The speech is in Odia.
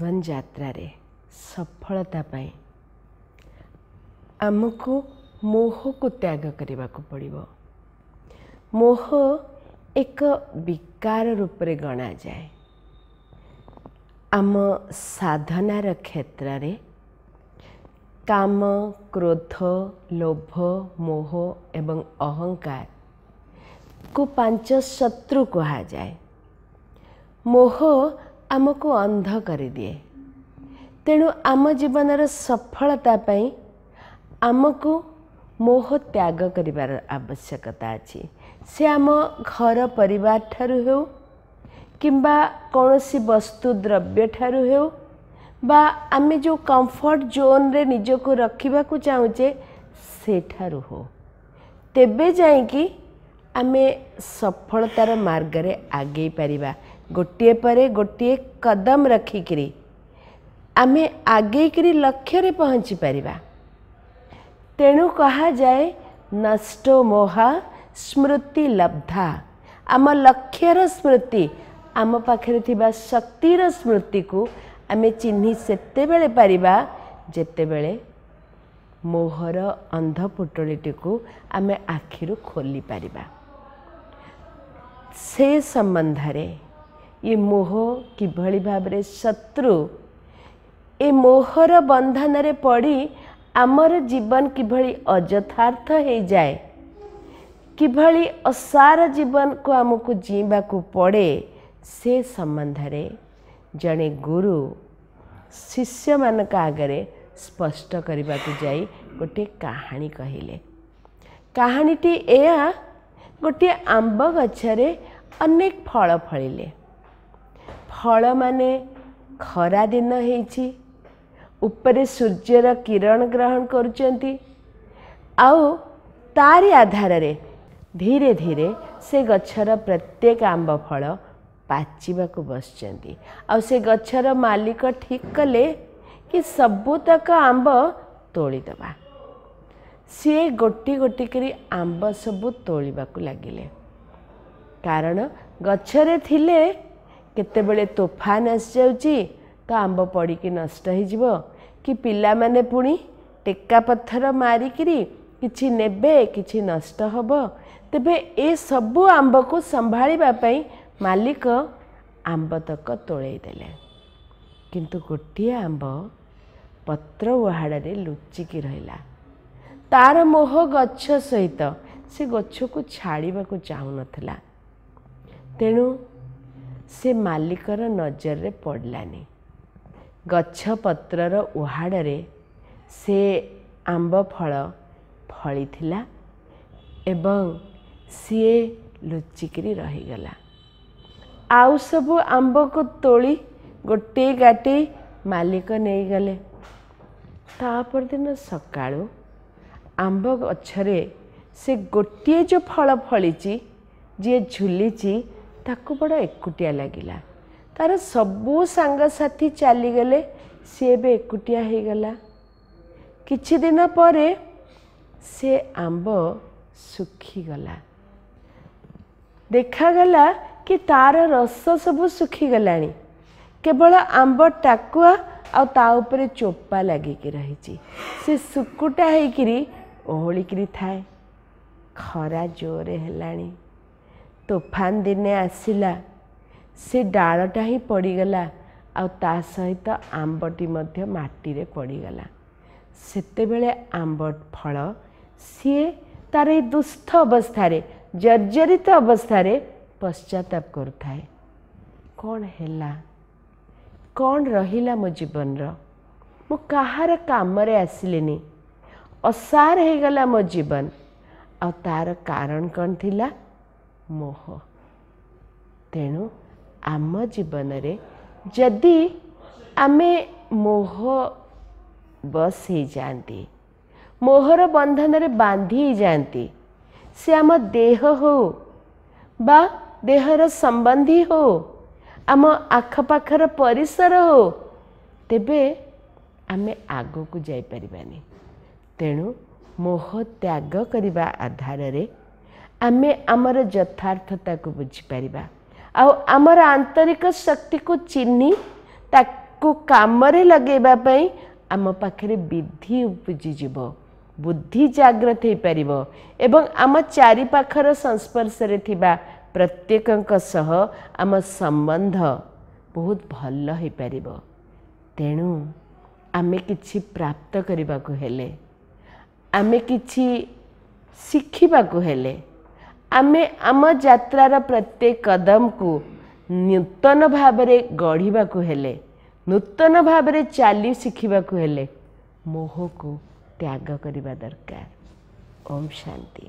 ଜୀବନଯାତ୍ରାରେ ସଫଳତା ପାଇଁ ଆମକୁ ମୋହକୁ ତ୍ୟାଗ କରିବାକୁ ପଡ଼ିବ ମୋହ ଏକ ବିକାର ରୂପରେ ଗଣାଯାଏ ଆମ ସାଧନାର କ୍ଷେତ୍ରରେ କାମ କ୍ରୋଧ ଲୋଭ ମୋହ ଏବଂ ଅହଙ୍କାରକୁ ପାଞ୍ଚ ଶତ୍ରୁ କୁହାଯାଏ ମୋହ ଆମକୁ ଅନ୍ଧ କରିଦିଏ ତେଣୁ ଆମ ଜୀବନର ସଫଳତା ପାଇଁ ଆମକୁ ମୋହ ତ୍ୟାଗ କରିବାର ଆବଶ୍ୟକତା ଅଛି ସେ ଆମ ଘର ପରିବାର ଠାରୁ ହେଉ କିମ୍ବା କୌଣସି ବସ୍ତୁ ଦ୍ରବ୍ୟ ଠାରୁ ହେଉ ବା ଆମେ ଯେଉଁ କମ୍ଫର୍ଟ ଜୋନ୍ରେ ନିଜକୁ ରଖିବାକୁ ଚାହୁଁଛେ ସେଠାରୁ ହେଉ ତେବେ ଯାଇକି ଆମେ ସଫଳତାର ମାର୍ଗରେ ଆଗେଇ ପାରିବା ଗୋଟିଏ ପରେ ଗୋଟିଏ କଦମ ରଖିକିରି ଆମେ ଆଗେଇକିରି ଲକ୍ଷ୍ୟରେ ପହଞ୍ଚି ପାରିବା ତେଣୁ କୁହାଯାଏ ନଷ୍ଟ ମୋହା ସ୍ମୃତି ଲବ୍ଧା ଆମ ଲକ୍ଷ୍ୟର ସ୍ମୃତି ଆମ ପାଖରେ ଥିବା ଶକ୍ତିର ସ୍ମୃତିକୁ ଆମେ ଚିହ୍ନି ସେତେବେଳେ ପାରିବା ଯେତେବେଳେ ମୋହର ଅନ୍ଧ ପୁଟଳିଟିକୁ ଆମେ ଆଖିରୁ ଖୋଲିପାରିବା ସେ ସମ୍ବନ୍ଧରେ ଏ ମୋହ କିଭଳି ଭାବରେ ଶତ୍ରୁ ଏ ମୋହର ବନ୍ଧନରେ ପଡ଼ି ଆମର ଜୀବନ କିଭଳି ଅଯଥାର୍ଥ ହୋଇଯାଏ କିଭଳି ଅସାର ଜୀବନକୁ ଆମକୁ ଜିଇଁବାକୁ ପଡ଼େ ସେ ସମ୍ବନ୍ଧରେ ଜଣେ ଗୁରୁ ଶିଷ୍ୟମାନଙ୍କ ଆଗରେ ସ୍ପଷ୍ଟ କରିବାକୁ ଯାଇ ଗୋଟିଏ କାହାଣୀ କହିଲେ କାହାଣୀଟି ଏହା ଗୋଟିଏ ଆମ୍ବ ଗଛରେ ଅନେକ ଫଳ ଫଳିଲେ ଫଳମାନେ ଖରାଦିନ ହେଇଛି ଉପରେ ସୂର୍ଯ୍ୟର କିରଣ ଗ୍ରହଣ କରୁଛନ୍ତି ଆଉ ତାରି ଆଧାରରେ ଧୀରେ ଧୀରେ ସେ ଗଛର ପ୍ରତ୍ୟେକ ଆମ୍ବ ଫଳ ପାଚିବାକୁ ବସିଛନ୍ତି ଆଉ ସେ ଗଛର ମାଲିକ ଠିକ୍ କଲେ କି ସବୁତକ ଆମ୍ବ ତୋଳିଦେବା ସିଏ ଗୋଟି ଗୋଟି କରି ଆମ୍ବ ସବୁ ତୋଳିବାକୁ ଲାଗିଲେ କାରଣ ଗଛରେ ଥିଲେ କେତେବେଳେ ତୋଫାନ ଆସିଯାଉଛି ତ ଆମ୍ବ ପଡ଼ିକି ନଷ୍ଟ ହୋଇଯିବ କି ପିଲାମାନେ ପୁଣି ଟେକା ପଥର ମାରିକିରି କିଛି ନେବେ କିଛି ନଷ୍ଟ ହେବ ତେବେ ଏସବୁ ଆମ୍ବକୁ ସମ୍ଭାଳିବା ପାଇଁ ମାଲିକ ଆମ୍ବ ତକ ତୋଳେଇଦେଲେ କିନ୍ତୁ ଗୋଟିଏ ଆମ୍ବ ପତ୍ର ଉହାଡ଼ରେ ଲୁଚିକି ରହିଲା ତା'ର ମୋହ ଗଛ ସହିତ ସେ ଗଛକୁ ଛାଡ଼ିବାକୁ ଚାହୁଁନଥିଲା ତେଣୁ ସେ ମାଲିକର ନଜରରେ ପଡ଼ିଲାନି ଗଛ ପତ୍ରର ଉହାଡ଼ରେ ସେ ଆମ୍ବ ଫଳ ଫଳିଥିଲା ଏବଂ ସିଏ ଲୁଚିକିରି ରହିଗଲା ଆଉ ସବୁ ଆମ୍ବକୁ ତୋଳି ଗୋଟିଏ ଗାଟି ମାଲିକ ନେଇଗଲେ ତା'ପର ଦିନ ସକାଳୁ ଆମ୍ବ ଗଛରେ ସେ ଗୋଟିଏ ଯେଉଁ ଫଳ ଫଳିଛି ଯିଏ ଝୁଲିଛି ତାକୁ ବଡ଼ ଏକୁଟିଆ ଲାଗିଲା ତା'ର ସବୁ ସାଙ୍ଗସାଥି ଚାଲିଗଲେ ସିଏ ଏବେ ଏକୁଟିଆ ହୋଇଗଲା କିଛି ଦିନ ପରେ ସେ ଆମ୍ବ ଶୁଖିଗଲା ଦେଖାଗଲା କି ତା'ର ରସ ସବୁ ଶୁଖିଗଲାଣି କେବଳ ଆମ୍ବ ଟାକୁଆ ଆଉ ତା ଉପରେ ଚୋପା ଲାଗିକି ରହିଛି ସେ ଶୁକୁଟା ହେଇକିରି ଓହଳିକିରି ଥାଏ ଖରା ଜୋରେ ହେଲାଣି ତୋଫାନ ଦିନେ ଆସିଲା ସେ ଡାଳଟା ହିଁ ପଡ଼ିଗଲା ଆଉ ତା ସହିତ ଆମ୍ବଟି ମଧ୍ୟ ମାଟିରେ ପଡ଼ିଗଲା ସେତେବେଳେ ଆମ୍ବ ଫଳ ସିଏ ତାର ଏଇ ଦୁସ୍ଥ ଅବସ୍ଥାରେ ଜର୍ଜରିତ ଅବସ୍ଥାରେ ପଶ୍ଚାତାପ କରୁଥାଏ କ'ଣ ହେଲା କ'ଣ ରହିଲା ମୋ ଜୀବନର ମୁଁ କାହାର କାମରେ ଆସିଲିନି ଅସାର ହେଇଗଲା ମୋ ଜୀବନ ଆଉ ତା'ର କାରଣ କ'ଣ ଥିଲା ମୋହ ତେଣୁ ଆମ ଜୀବନରେ ଯଦି ଆମେ ମୋହ ବସ ହେଇଯାଆନ୍ତି ମୋହର ବନ୍ଧନରେ ବାନ୍ଧି ହେଇଯାଆନ୍ତି ସେ ଆମ ଦେହ ହଉ ବା ଦେହର ସମ୍ବନ୍ଧୀ ହଉ ଆମ ଆଖପାଖର ପରିସର ହଉ ତେବେ ଆମେ ଆଗକୁ ଯାଇପାରିବାନି ତେଣୁ ମୋହ ତ୍ୟାଗ କରିବା ଆଧାରରେ ଆମେ ଆମର ଯଥାର୍ଥତାକୁ ବୁଝିପାରିବା ଆଉ ଆମର ଆନ୍ତରିକ ଶକ୍ତିକୁ ଚିହ୍ନି ତାକୁ କାମରେ ଲଗାଇବା ପାଇଁ ଆମ ପାଖରେ ବିଧି ଉପୁଜିଯିବ ବୁଦ୍ଧି ଜାଗ୍ରତ ହୋଇପାରିବ ଏବଂ ଆମ ଚାରିପାଖର ସଂସ୍ପର୍ଶରେ ଥିବା ପ୍ରତ୍ୟେକଙ୍କ ସହ ଆମ ସମ୍ବନ୍ଧ ବହୁତ ଭଲ ହୋଇପାରିବ ତେଣୁ ଆମେ କିଛି ପ୍ରାପ୍ତ କରିବାକୁ ହେଲେ ଆମେ କିଛି ଶିଖିବାକୁ ହେଲେ ଆମେ ଆମ ଯାତ୍ରାର ପ୍ରତ୍ୟେକ କଦମକୁ ନୂତନ ଭାବରେ ଗଢ଼ିବାକୁ ହେଲେ ନୂତନ ଭାବରେ ଚାଲି ଶିଖିବାକୁ ହେଲେ ମୋହକୁ ତ୍ୟାଗ କରିବା ଦରକାର ଓମ୍ ଶାନ୍ତି